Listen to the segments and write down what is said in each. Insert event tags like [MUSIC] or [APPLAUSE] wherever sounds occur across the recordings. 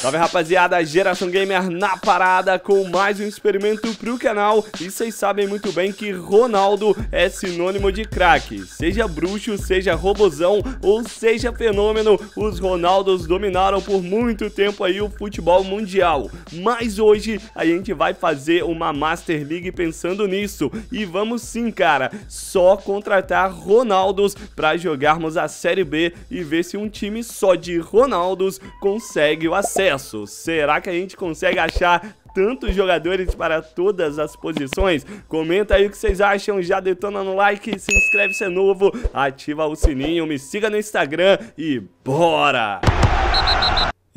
Salve rapaziada, Geração Gamer na parada com mais um experimento pro canal E vocês sabem muito bem que Ronaldo é sinônimo de craque Seja bruxo, seja robozão ou seja fenômeno Os Ronaldos dominaram por muito tempo aí o futebol mundial Mas hoje a gente vai fazer uma Master League pensando nisso E vamos sim cara, só contratar Ronaldos pra jogarmos a Série B E ver se um time só de Ronaldos consegue o acesso acesso. Será que a gente consegue achar tantos jogadores para todas as posições. Comenta aí o que vocês acham, já detona no like, se inscreve se é novo, ativa o sininho, me siga no Instagram e bora!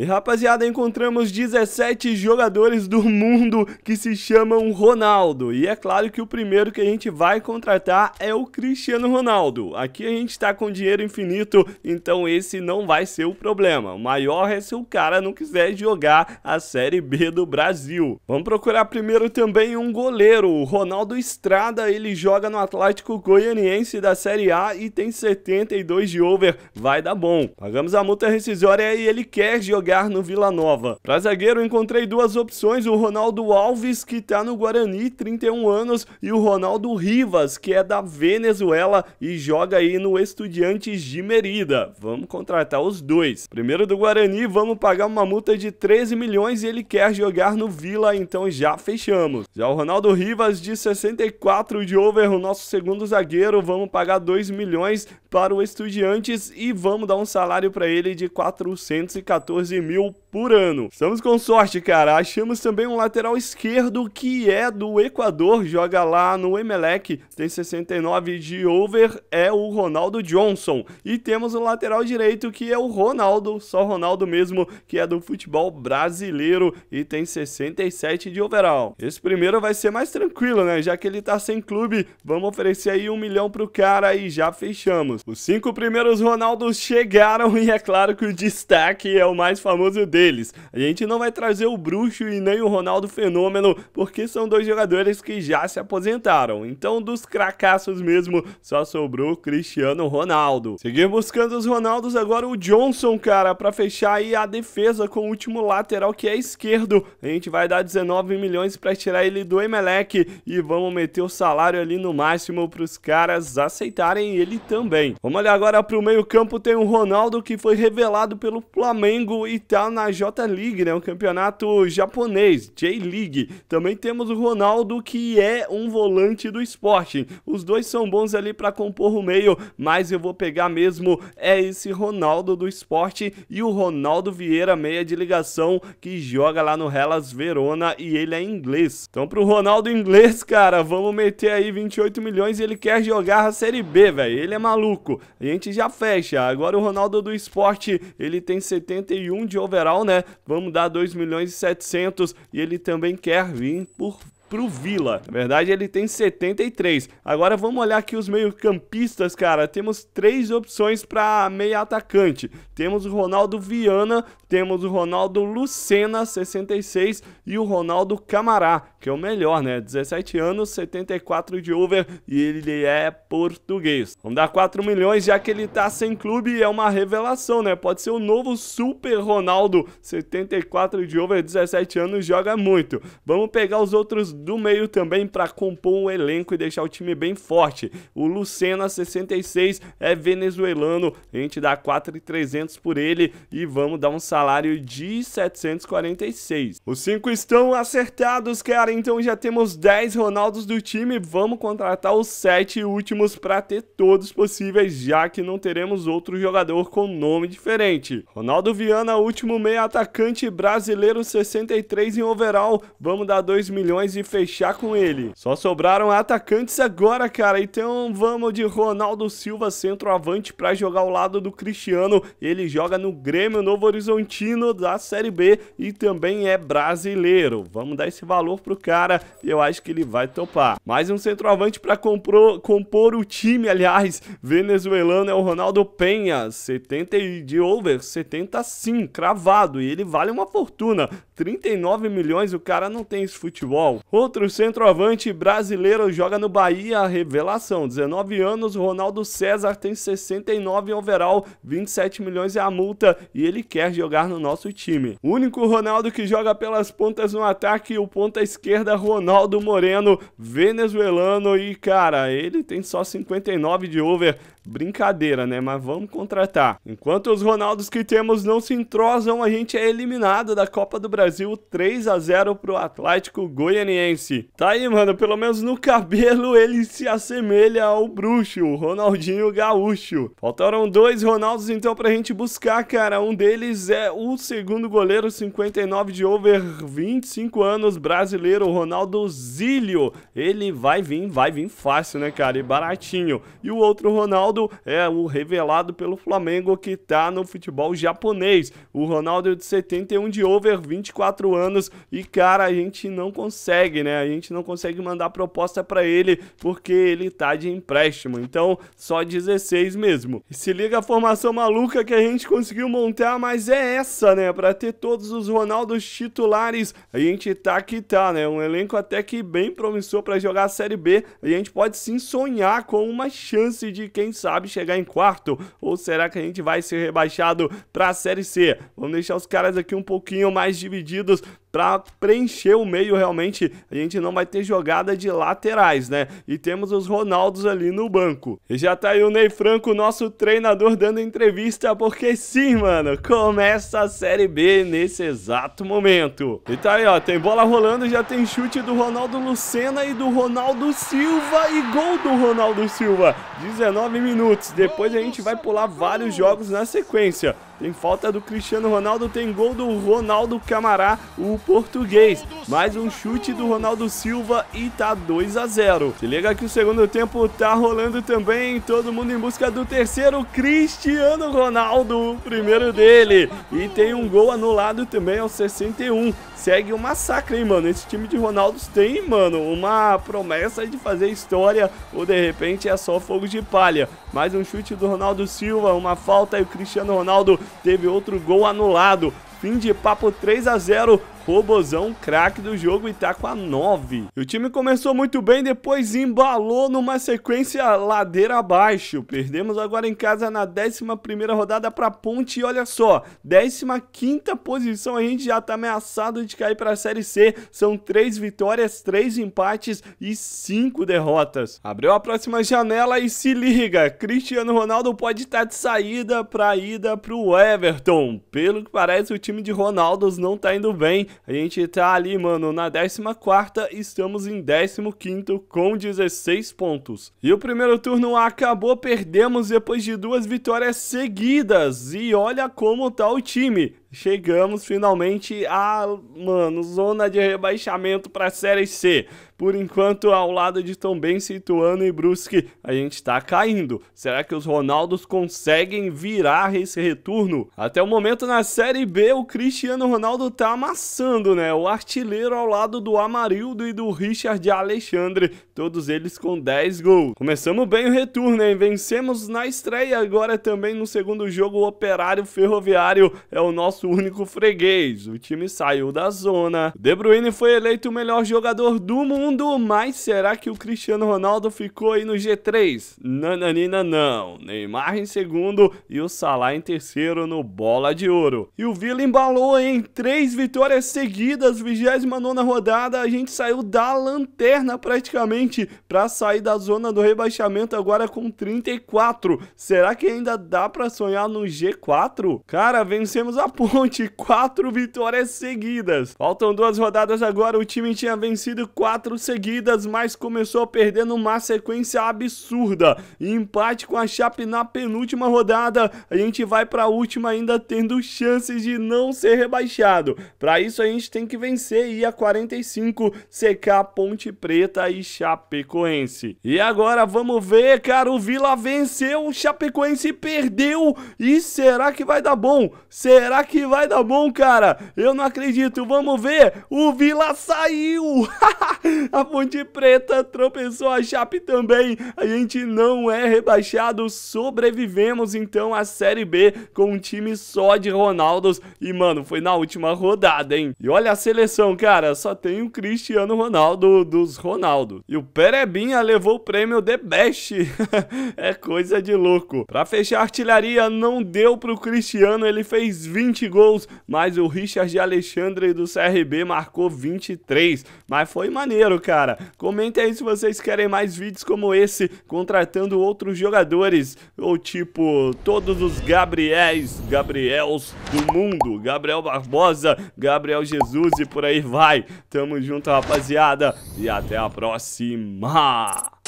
E rapaziada, encontramos 17 jogadores do mundo que se chamam Ronaldo. E é claro que o primeiro que a gente vai contratar é o Cristiano Ronaldo. Aqui a gente tá com dinheiro infinito, então esse não vai ser o problema. O maior é se o cara não quiser jogar a Série B do Brasil. Vamos procurar primeiro também um goleiro. O Ronaldo Estrada, ele joga no Atlético Goianiense da Série A e tem 72 de over. Vai dar bom. Pagamos a multa rescisória e ele quer jogar no Vila Nova. Para zagueiro, encontrei duas opções, o Ronaldo Alves, que está no Guarani, 31 anos, e o Ronaldo Rivas, que é da Venezuela e joga aí no Estudiantes de Merida. Vamos contratar os dois. Primeiro do Guarani, vamos pagar uma multa de 13 milhões e ele quer jogar no Vila, então já fechamos. Já o Ronaldo Rivas, de 64 de over, o nosso segundo zagueiro, vamos pagar 2 milhões para o Estudiantes e vamos dar um salário para ele de 414 mil por ano. Estamos com sorte, cara. Achamos também um lateral esquerdo que é do Equador, joga lá no Emelec, tem 69 de over, é o Ronaldo Johnson. E temos o um lateral direito que é o Ronaldo, só Ronaldo mesmo, que é do futebol brasileiro e tem 67 de overall. Esse primeiro vai ser mais tranquilo, né? Já que ele tá sem clube, vamos oferecer aí um milhão pro cara e já fechamos. Os cinco primeiros Ronaldos chegaram [LAUGHS] e é claro que o destaque é o mais famoso deles. A gente não vai trazer o Bruxo e nem o Ronaldo Fenômeno, porque são dois jogadores que já se aposentaram. Então, dos cracassos mesmo, só sobrou Cristiano Ronaldo. Seguir buscando os Ronaldos agora o Johnson, cara, para fechar aí a defesa com o último lateral que é esquerdo. A gente vai dar 19 milhões para tirar ele do Emelec e vamos meter o salário ali no máximo para os caras aceitarem ele também. Vamos olhar agora para o meio-campo, tem o Ronaldo que foi revelado pelo Flamengo e tá na J League, né? Um campeonato japonês, J League. Também temos o Ronaldo, que é um volante do Sporting. Os dois são bons ali para compor o meio, mas eu vou pegar mesmo é esse Ronaldo do Sporting e o Ronaldo Vieira, meia de ligação, que joga lá no Hellas Verona e ele é inglês. Então pro Ronaldo inglês, cara, vamos meter aí 28 milhões e ele quer jogar a Série B, velho. Ele é maluco. A gente já fecha. Agora o Ronaldo do Esporte, ele tem 71 de overall, né? Vamos dar 2 milhões e 700 e ele também quer vir por pro Vila. Na verdade, ele tem 73. Agora vamos olhar aqui os meio-campistas, cara. Temos três opções para meia atacante. Temos o Ronaldo Viana, temos o Ronaldo Lucena, 66, e o Ronaldo Camará, que é o melhor, né? 17 anos, 74 de over e ele é português. Vamos dar 4 milhões, já que ele tá sem clube é uma revelação, né? Pode ser o novo Super Ronaldo, 74 de over, 17 anos, joga muito. Vamos pegar os outros do meio também para compor um elenco e deixar o time bem forte. O Lucena, 66, é venezuelano, a gente dá 4,300 por ele e vamos dar um salário de 746. Os cinco estão acertados, cara, então já temos 10 Ronaldos do time, vamos contratar os 7 últimos para ter todos possíveis, já que não teremos outro jogador com nome diferente. Ronaldo Viana, último meia atacante brasileiro, 63 em overall, vamos dar 2 milhões e fechar com ele. Só sobraram atacantes agora, cara. Então vamos de Ronaldo Silva, centroavante, para jogar ao lado do Cristiano. Ele joga no Grêmio Novo Horizontino da Série B e também é brasileiro. Vamos dar esse valor pro cara e eu acho que ele vai topar. Mais um centroavante para compor o time, aliás, venezuelano é o Ronaldo Penha, 70 de over, 70 sim, cravado. E ele vale uma fortuna, 39 milhões, o cara não tem esse futebol. O Outro centroavante brasileiro joga no Bahia, revelação, 19 anos, Ronaldo César tem 69 overall, 27 milhões é a multa e ele quer jogar no nosso time. O único Ronaldo que joga pelas pontas no ataque, o ponta esquerda Ronaldo Moreno, venezuelano e cara, ele tem só 59 de over, Brincadeira, né? Mas vamos contratar. Enquanto os Ronaldos que temos não se entrosam, a gente é eliminado da Copa do Brasil 3 a 0 pro Atlético Goianiense. Tá aí, mano, pelo menos no cabelo ele se assemelha ao bruxo, o Ronaldinho Gaúcho. Faltaram dois Ronaldos então pra gente buscar, cara. Um deles é o segundo goleiro, 59 de over, 25 anos, brasileiro, Ronaldo Zílio. Ele vai vir, vai vir fácil, né, cara? E baratinho. E o outro Ronaldo Ronaldo é o revelado pelo Flamengo que está no futebol japonês. O Ronaldo é de 71 de over, 24 anos e cara, a gente não consegue, né? A gente não consegue mandar proposta para ele porque ele tá de empréstimo. Então, só 16 mesmo. Se liga a formação maluca que a gente conseguiu montar, mas é essa, né? Para ter todos os Ronaldos titulares, a gente tá que tá, né? Um elenco até que bem promissor para jogar a Série B. A gente pode sim sonhar com uma chance de quem sabe chegar em quarto? Ou será que a gente vai ser rebaixado para a Série C? Vamos deixar os caras aqui um pouquinho mais divididos para preencher o meio realmente, a gente não vai ter jogada de laterais, né? E temos os Ronaldos ali no banco. E já tá aí o Ney Franco, nosso treinador, dando entrevista, porque sim, mano, começa a Série B nesse exato momento. E tá aí, ó, tem bola rolando, já tem chute do Ronaldo Lucena e do Ronaldo Silva e gol do Ronaldo Silva. 19 minutos, depois a gente vai pular vários jogos na sequência. Tem falta do Cristiano Ronaldo, tem gol do Ronaldo Camará, o português. Mais um chute do Ronaldo Silva e tá 2 a 0. Se liga que o segundo tempo tá rolando também, todo mundo em busca do terceiro, Cristiano Ronaldo, o primeiro dele. E tem um gol anulado também aos 61. Segue o um massacre, hein, mano. Esse time de Ronaldos tem, mano, uma promessa de fazer história ou de repente é só fogo de palha. Mais um chute do Ronaldo Silva, uma falta e o Cristiano Ronaldo teve outro gol anulado. Fim de papo 3 a 0 Robozão, craque do jogo e tá com a 9. o time começou muito bem, depois embalou numa sequência ladeira abaixo. Perdemos agora em casa na 11ª rodada pra Ponte e olha só, 15ª posição, a gente já tá ameaçado de cair pra Série C. São 3 vitórias, 3 empates e 5 derrotas. Abriu a próxima janela e se liga, Cristiano Ronaldo pode estar tá de saída pra ida pro Everton. Pelo que parece, o time de Ronaldos não tá indo bem a gente tá ali, mano, na 14ª, estamos em 15º com 16 pontos. E o primeiro turno acabou, perdemos depois de duas vitórias seguidas. E olha como tá o time chegamos finalmente à, mano, zona de rebaixamento para a Série C. Por enquanto, ao lado de Tombense, Situano e Brusque, a gente está caindo. Será que os Ronaldos conseguem virar esse retorno? Até o momento, na Série B, o Cristiano Ronaldo tá amassando, né? O artilheiro ao lado do Amarildo e do Richard Alexandre, todos eles com 10 gols. Começamos bem o retorno, hein? Vencemos na estreia, agora também no segundo jogo, o Operário Ferroviário é o nosso nosso único freguês. O time saiu da zona. De Bruyne foi eleito o melhor jogador do mundo, mas será que o Cristiano Ronaldo ficou aí no G3? Nananina não. Neymar em segundo e o Salah em terceiro no Bola de Ouro. E o Vila embalou em três vitórias seguidas, 29 rodada, a gente saiu da lanterna praticamente para sair da zona do rebaixamento agora com 34. Será que ainda dá para sonhar no G4? Cara, vencemos a Ponte, quatro vitórias seguidas. Faltam duas rodadas agora, o time tinha vencido quatro seguidas, mas começou perdendo uma sequência absurda. E empate com a Chape na penúltima rodada, a gente vai para a última ainda tendo chances de não ser rebaixado. Para isso a gente tem que vencer e ir a 45, CK, Ponte Preta e Chapecoense. E agora vamos ver, cara, o Vila venceu, o Chapecoense perdeu. E será que vai dar bom? Será que que vai dar bom, cara. Eu não acredito. Vamos ver. O Vila saiu. [LAUGHS] a Ponte Preta tropeçou a Chape também. A gente não é rebaixado. Sobrevivemos então à Série B com um time só de Ronaldos. E, mano, foi na última rodada, hein? E olha a seleção, cara. Só tem o Cristiano Ronaldo dos Ronaldo. E o Perebinha levou o prêmio The Best. [LAUGHS] é coisa de louco. Pra fechar a artilharia, não deu pro Cristiano. Ele fez 20 gols, mas o Richard Alexandre do CRB marcou 23. Mas foi maneiro, cara. Comente aí se vocês querem mais vídeos como esse, contratando outros jogadores, ou tipo, todos os Gabriéis, Gabriels do mundo, Gabriel Barbosa, Gabriel Jesus e por aí vai. Tamo junto, rapaziada, e até a próxima!